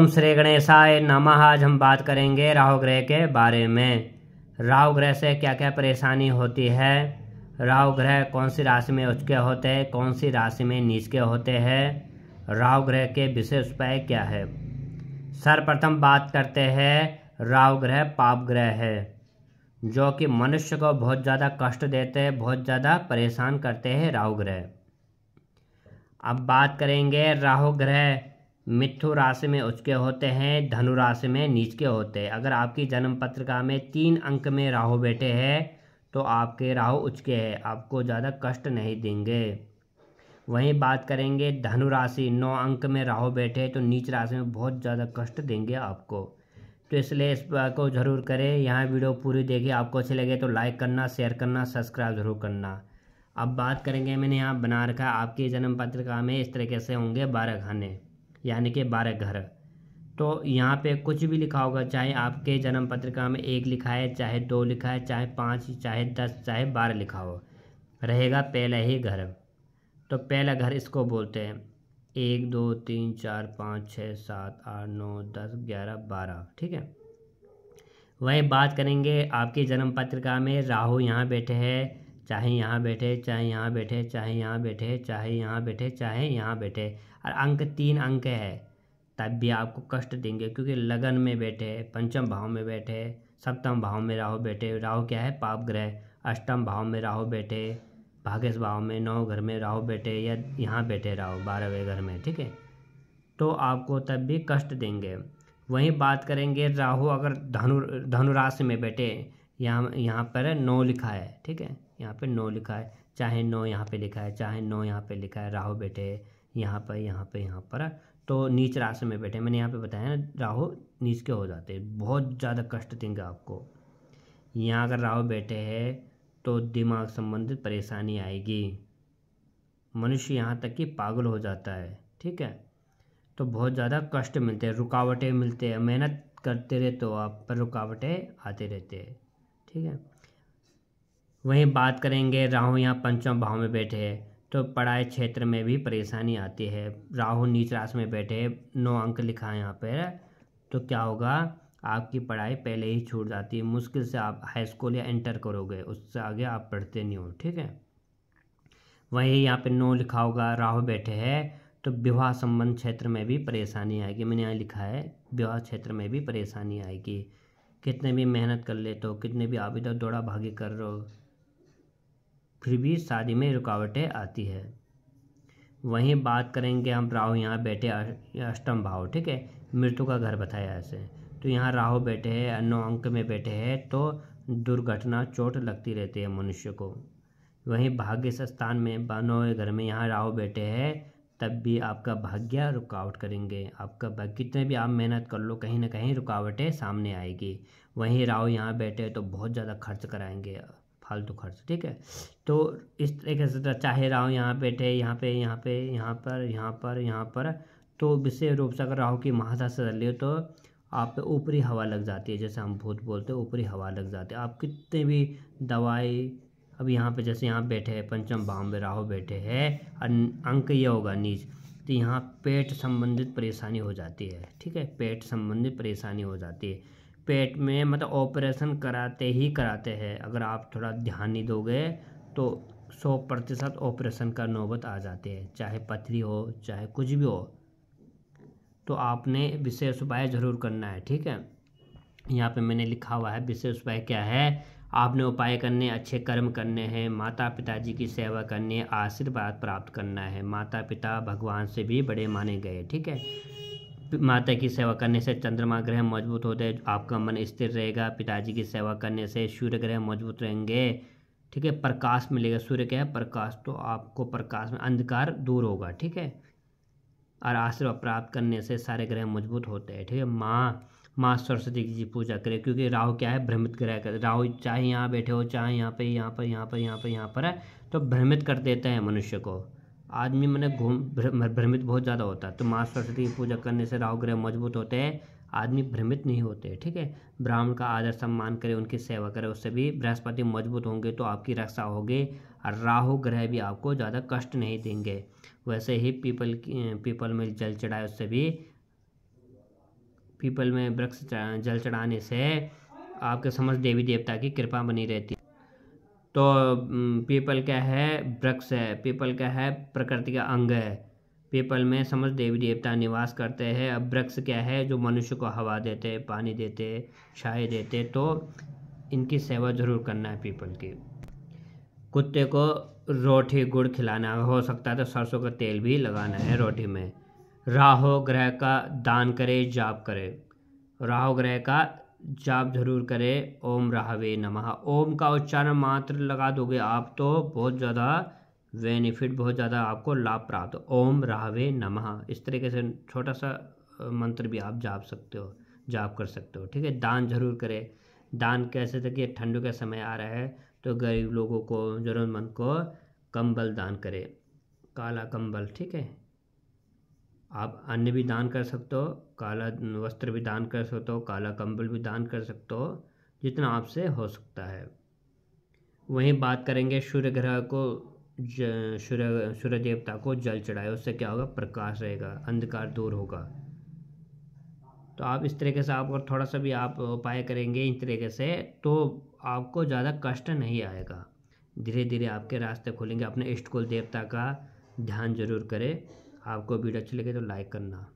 ओम श्री गणेशाय नमः आज हम बात करेंगे राहु ग्रह के बारे में राहु ग्रह से क्या क्या परेशानी होती है राहु ग्रह कौन सी राशि में उच्च के होते हैं कौन सी राशि में नीच के होते हैं राहु ग्रह के विशेष उपाय क्या है सर्वप्रथम बात करते हैं राहु ग्रह पाप ग्रह है जो कि मनुष्य को बहुत ज़्यादा कष्ट देते हैं बहुत ज़्यादा परेशान करते हैं राहु ग्रह अब बात करेंगे राहु ग्रह मिथु राशि में उच्च के होते हैं धनु राशि में नीच के होते हैं अगर आपकी जन्म पत्रिका में तीन अंक में राहु बैठे हैं तो आपके राहु उच्च के हैं आपको ज़्यादा कष्ट नहीं देंगे वहीं बात करेंगे धनु राशि नौ अंक में राहु बैठे तो नीच राशि में बहुत ज़्यादा कष्ट देंगे आपको तो इसलिए इस बात को ज़रूर करें यहाँ वीडियो पूरी देखिए आपको अच्छी लगे तो लाइक करना शेयर करना सब्सक्राइब ज़रूर करना अब बात करेंगे मैंने यहाँ बना रखा आपकी जन्म पत्रिका में इस तरीके से होंगे बारह खाने यानी कि बारह घर तो यहाँ पे कुछ भी लिखा होगा चाहे आपके जन्म पत्रिका में एक लिखा है चाहे दो लिखा है चाहे पाँच चाहे दस चाहे बारह लिखा हो रहेगा पहला ही घर तो पहला घर इसको बोलते हैं एक दो तीन चार पाँच छः सात आठ नौ दस ग्यारह बारह ठीक है वही बात करेंगे आपके जन्म पत्रिका में राहु यहाँ बैठे हैं चाहे यहाँ बैठे चाहे यहाँ बैठे चाहे यहाँ बैठे चाहे यहाँ बैठे चाहे यहाँ बैठे और अंक तीन अंक है तब भी आपको कष्ट देंगे क्योंकि लगन में बैठे पंचम भाव में बैठे सप्तम भाव में राहु बैठे राहु क्या है पाप ग्रह अष्टम भाव में राहु बैठे भाग्यश भाव में नौ घर में राहु बैठे या यहाँ बैठे राहु बारहवें घर में ठीक है तो आपको तब भी कष्ट देंगे वहीं बात करेंगे राहु अगर धनु धनुराशि में बैठे यहाँ यहाँ पर नौ लिखा है ठीक है यहाँ पे नौ लिखा है चाहे नौ यहाँ पे लिखा है चाहे नौ यहाँ पे लिखा है राहु बैठे यहाँ पर यहाँ पे यहाँ पर हाँ। तो नीच राशि में बैठे मैंने यहाँ पे बताया ना राहु नीच के हो जाते हैं बहुत ज़्यादा कष्ट देंगे आपको यहाँ अगर राहु बैठे हैं तो दिमाग संबंधित परेशानी आएगी मनुष्य यहाँ तक कि पागल हो जाता है ठीक है तो बहुत ज़्यादा कष्ट मिलते हैं रुकावटें मिलते हैं मेहनत करते रहते हो आप पर रुकावटें आते रहते हैं ठीक है वहीं बात करेंगे राहु यहाँ पंचम भाव में बैठे हैं तो पढ़ाई क्षेत्र में भी परेशानी आती है राहु नीच राशि में बैठे है नौ अंक लिखा है यहाँ पर तो क्या होगा आपकी पढ़ाई पहले ही छूट जाती है मुश्किल से आप हाई स्कूल या इंटर करोगे उससे आगे आप पढ़ते नहीं हो ठीक है वहीं यहाँ पे नौ लिखा होगा राहु बैठे हैं तो विवाह संबंध क्षेत्र में भी परेशानी आएगी मैंने यहाँ लिखा है विवाह क्षेत्र में भी परेशानी आएगी कितने भी मेहनत कर लेते हो कितने भी आप इधर दौड़ा भागी कर रहे हो फिर भी शादी में रुकावटें आती है वहीं बात करेंगे हम राहु यहाँ बैठे अष्टम भाव ठीक है मृत्यु का घर बताया ऐसे तो यहाँ राहु बैठे हैं नौ अंक में बैठे हैं तो दुर्घटना चोट लगती रहती है मनुष्य को वहीं भाग्य स्थान में बनोए घर में यहाँ राहु बैठे हैं तब भी आपका भाग्य रुकावट करेंगे आपका भाग्य कितने भी आप मेहनत कर लो कहीं ना कहीं रुकावटें सामने आएगी वहीं राव यहाँ बैठे तो बहुत ज़्यादा खर्च कराएंगे फालतू खर्च ठीक है तो इस तरीके से तो चाहे राहु यहाँ बैठे यहाँ पे यहाँ पे यहाँ पर यहाँ पर यहाँ पर तो विशेष रूप से अगर राहु की महादशा चल रही हो तो आप पे ऊपरी हवा लग जाती है जैसे हम भूत बोलते हैं ऊपरी हवा लग जाती है आप कितने भी दवाई अब यहाँ पे जैसे यहाँ बैठे हैं पंचम भाव में राहु बैठे हैं अंक यह होगा नीच तो यहाँ पेट संबंधित परेशानी हो जाती है ठीक है पेट संबंधित परेशानी हो जाती है पेट में मतलब ऑपरेशन कराते ही कराते हैं अगर आप थोड़ा ध्यान नहीं दोगे तो सौ प्रतिशत ऑपरेशन का नौबत आ जाते हैं चाहे पथरी हो चाहे कुछ भी हो तो आपने विशेष उपाय ज़रूर करना है ठीक है यहाँ पे मैंने लिखा हुआ है विशेष उपाय क्या है आपने उपाय करने अच्छे कर्म करने हैं माता पिताजी की सेवा करनी है आशीर्वाद प्राप्त करना है माता पिता भगवान से भी बड़े माने गए ठीक है माता की सेवा करने से चंद्रमा ग्रह मजबूत होते हैं आपका मन स्थिर रहेगा पिताजी की सेवा करने से सूर्य ग्रह मजबूत रहेंगे ठीक है प्रकाश मिलेगा सूर्य क्या है प्रकाश तो आपको प्रकाश में अंधकार दूर होगा ठीक है और आशीर्वाद प्राप्त करने से सारे ग्रह मजबूत होते हैं ठीक है माँ माँ सरस्वती की पूजा करें क्योंकि राहु क्या है भ्रमित ग्रह कर राहु चाहे यहाँ बैठे हो चाहे यहाँ पे यहाँ पर यहाँ पर यहाँ पर यहाँ पर है तो भ्रमित कर देते हैं मनुष्य को आदमी मैंने घूम भ्रमित बहुत ज़्यादा होता है तो माँ सरस्वती की पूजा करने से राहु ग्रह मजबूत होते हैं आदमी भ्रमित नहीं होते ठीक है ब्राह्मण का आदर सम्मान करें उनकी सेवा करें उससे भी बृहस्पति मजबूत होंगे तो आपकी रक्षा होगी और राहु ग्रह भी आपको ज़्यादा कष्ट नहीं देंगे वैसे ही पीपल की पीपल में जल चढ़ाए उससे भी पीपल में वृक्ष जल चढ़ाने से आपके समझ देवी देवता की कृपा बनी रहती है तो पीपल क्या है वृक्ष है पीपल क्या है प्रकृति का अंग है पीपल में समझ देवी देवता निवास करते हैं अब वृक्ष क्या है जो मनुष्य को हवा देते पानी देते छाए देते तो इनकी सेवा जरूर करना है पीपल की कुत्ते को रोटी गुड़ खिलाना हो सकता है तो सरसों का तेल भी लगाना है रोटी में राहु ग्रह का दान करें जाप करें राहु ग्रह का जाप जरूर करें ओम राहवे नमः ओम का उच्चारण मात्र लगा दोगे आप तो बहुत ज़्यादा बेनिफिट बहुत ज़्यादा आपको लाभ प्राप्त ओम राहवे नमः इस तरीके से छोटा सा मंत्र भी आप जाप सकते हो जाप कर सकते हो ठीक है दान जरूर करें दान कैसे ये ठंड का समय आ रहा है तो गरीब लोगों को ज़रूरतमंद को कंबल दान करें काला कंबल ठीक है आप अन्न भी दान कर सकते हो काला वस्त्र भी दान कर सकते हो काला कंबल भी दान कर सकते हो जितना आपसे हो सकता है वहीं बात करेंगे सूर्य ग्रह को सूर्य सूर्य देवता को जल चढ़ाए उससे क्या होगा प्रकाश रहेगा अंधकार दूर होगा तो आप इस तरीके से आप और थोड़ा सा भी आप उपाय करेंगे इस तरीके से तो आपको ज़्यादा कष्ट नहीं आएगा धीरे धीरे आपके रास्ते खुलेंगे अपने इष्ट कुल देवता का ध्यान जरूर करें आपको वीडियो अच्छी लगे तो लाइक करना